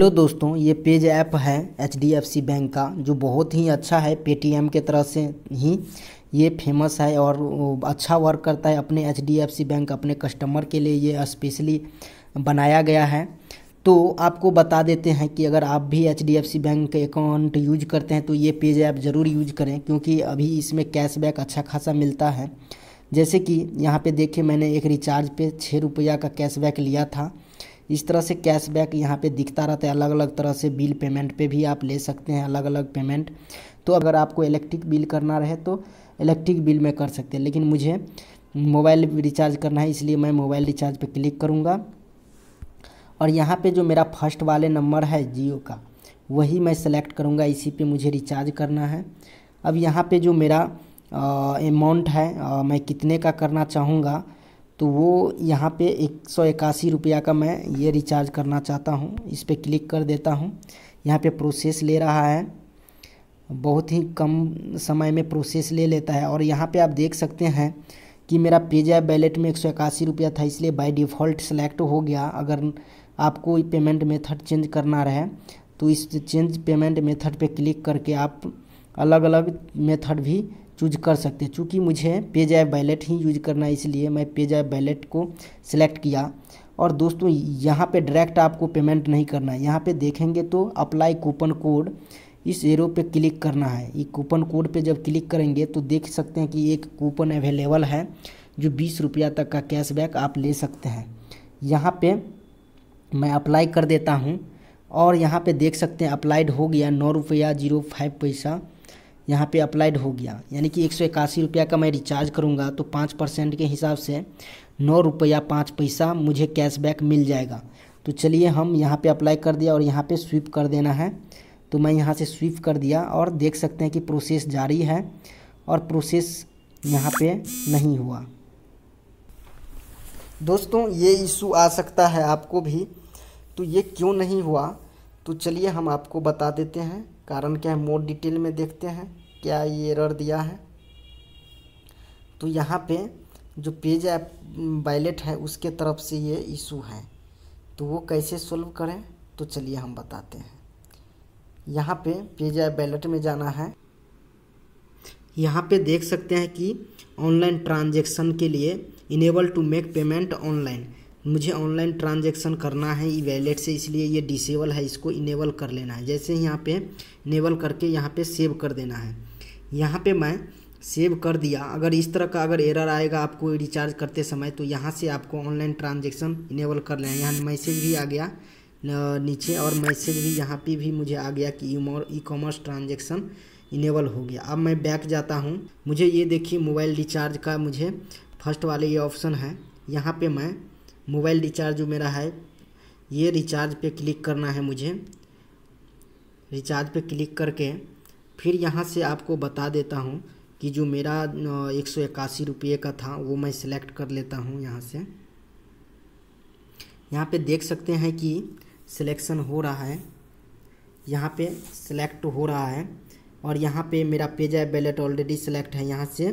hello दोस्तों ये PayZapp है H D F C bank का जो बहुत ही अच्छा है पे के तरह से ही ये फेमस है और अच्छा वर्क करता है अपने H D F C bank अपने कस्टमर के लिए ये स्पेशली बनाया गया है तो आपको बता देते हैं कि अगर आप भी H D F C bank के अकाउंट यूज करते हैं तो ये पेज ऐप ज़रूर यूज करें क्योंकि अभी इसमें कैशबैक अच्छा खासा मिलता है जैसे कि यहाँ पे देखिए मैंने एक रिचार्ज पे छः रुपया का कैशबैक लिया था इस तरह से कैशबैक यहाँ पे दिखता रहता है अलग अलग तरह से बिल पेमेंट पे भी आप ले सकते हैं अलग अलग पेमेंट तो अगर आपको इलेक्ट्रिक बिल करना रहे तो इलेक्ट्रिक बिल में कर सकते हैं लेकिन मुझे मोबाइल रिचार्ज करना है इसलिए मैं मोबाइल रिचार्ज पर क्लिक करूँगा और यहाँ पर जो मेरा फर्स्ट वाले नंबर है जियो का वही मैं सेलेक्ट करूँगा इसी पर मुझे रिचार्ज करना है अब यहाँ पर जो मेरा अमाउंट है uh, मैं कितने का करना चाहूँगा तो वो यहाँ पे एक सौ इक्यासी रुपया का मैं ये रिचार्ज करना चाहता हूँ इस पर क्लिक कर देता हूँ यहाँ पे प्रोसेस ले रहा है बहुत ही कम समय में प्रोसेस ले लेता है और यहाँ पे आप देख सकते हैं कि मेरा पेजैप वैलेट में एक सौ इक्यासी रुपया था इसलिए बाय डिफ़ॉल्ट सेलेक्ट हो गया अगर आपको पेमेंट मेथड चेंज करना रहे तो इस चेंज पेमेंट मेथड पे क्लिक करके आप अलग अलग मेथड भी चूज कर सकते हैं चूँकि मुझे पे जैप वैलेट ही यूज करना है इसलिए मैं पे जैप वैलेट को सिलेक्ट किया और दोस्तों यहाँ पे डायरेक्ट आपको पेमेंट नहीं करना है यहाँ पे देखेंगे तो अप्लाई कूपन कोड इस एरो पे क्लिक करना है ये कूपन कोड पे जब क्लिक करेंगे तो देख सकते हैं कि एक कूपन अवेलेबल है जो बीस रुपया तक का कैशबैक आप ले सकते हैं यहाँ पे मैं अप्लाई कर देता हूँ और यहाँ पे देख सकते हैं अप्लाइड हो गया नौ रुपया जीरो फाइव पैसा यहाँ पे अप्लाइड हो गया यानी कि एक सौ इक्यासी रुपया का मैं रिचार्ज करूँगा तो पाँच परसेंट के हिसाब से नौ रुपया पाँच पैसा मुझे कैशबैक मिल जाएगा तो चलिए हम यहाँ पे अप्लाई कर दिया और यहाँ पे स्वीप कर देना है तो मैं यहाँ से स्वीप कर दिया और देख सकते हैं कि प्रोसेस जारी है और प्रोसेस यहाँ पर नहीं हुआ दोस्तों ये इशू आ सकता है आपको भी तो ये क्यों नहीं हुआ तो चलिए हम आपको बता देते हैं कारण क्या है मोर डिटेल में देखते हैं क्या ये एरर दिया है तो यहाँ पे जो पेज ऐप वायलेट है उसके तरफ से ये इशू है तो वो कैसे सोल्व करें तो चलिए हम बताते हैं यहाँ पे पेज ऐप बैलेट में जाना है यहाँ पे देख सकते हैं कि ऑनलाइन ट्रांजेक्शन के लिए enable to make payment online मुझे ऑनलाइन ट्रांजेक्शन करना है ई वैलेट से इसलिए ये डिसेबल है इसको इनेबल कर लेना है जैसे यहाँ पे इनेबल करके यहाँ पे सेव कर देना है यहाँ पे मैं सेव कर दिया अगर इस तरह का अगर एरर आएगा आपको रिचार्ज करते समय तो यहाँ से आपको ऑनलाइन ट्रांजेक्शन इनेबल कर लेना है यहाँ मैसेज भी आ गया नीचे और मैसेज भी यहाँ पर भी मुझे आ गया कि ई कॉमर्स ट्रांजेक्शन इनेबल हो गया अब मैं बैक जाता हूँ मुझे ये देखिए मोबाइल रिचार्ज का मुझे फर्स्ट वाले ये ऑप्शन है यहाँ पे मैं मोबाइल रिचार्ज जो मेरा है ये रिचार्ज पे क्लिक करना है मुझे रिचार्ज पे क्लिक करके फिर यहाँ से आपको बता देता हूँ कि जो मेरा एक सौ इक्यासी रुपये का था वो मैं सिलेक्ट कर लेता हूँ यहाँ से यहाँ पे देख सकते हैं कि सिलेक्शन हो रहा है यहाँ पे सिलेक्ट हो रहा है और यहाँ पे मेरा पेजैप वैलेट ऑलरेडी सिलेक्ट है यहाँ से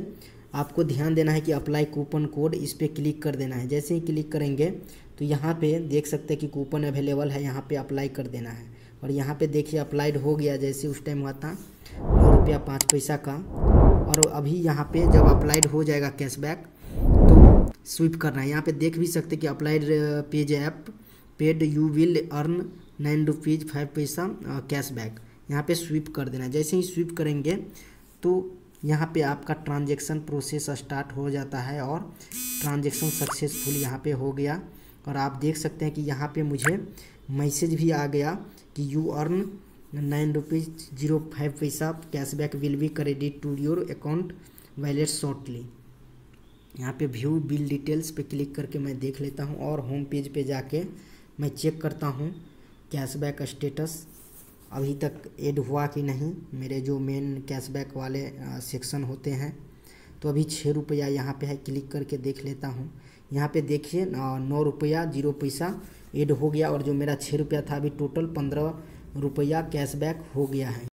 आपको ध्यान देना है कि अप्लाई कूपन कोड इस पर क्लिक कर देना है जैसे ही क्लिक करेंगे तो यहाँ पे देख सकते हैं कि कूपन अवेलेबल है यहाँ पे अप्लाई कर देना है और यहाँ पे देखिए अप्लाइड हो गया जैसे उस टाइम हुआ था नौ रुपया पाँच पैसा का और अभी यहाँ पे जब अप्लाइड हो जाएगा कैशबैक तो स्विप करना है यहाँ पर देख भी सकते कि applied PayZapp paid you will earn nine rupees five paisa cashback यहाँ पे स्विप कर देना है जैसे ही स्विप करेंगे तो यहाँ पे आपका ट्रांजेक्शन प्रोसेस स्टार्ट हो जाता है और ट्रांजेक्शन सक्सेसफुल यहाँ पे हो गया और आप देख सकते हैं कि यहाँ पे मुझे मैसेज भी आ गया कि you earn nine rupees zero five paisa cashback will be credit to your account wallet shortly यहाँ पे व्यू बिल डिटेल्स पे क्लिक करके मैं देख लेता हूँ और होम पेज पे जाके मैं चेक करता हूँ कैशबैक स्टेटस अभी तक ऐड हुआ कि नहीं मेरे जो मेन कैशबैक वाले सेक्शन होते हैं तो अभी छः रुपया यहाँ पे है क्लिक करके देख लेता हूँ यहाँ पे देखिए नौ रुपया जीरो पैसा ऐड हो गया और जो मेरा छः रुपया था अभी टोटल पंद्रह रुपया कैशबैक हो गया है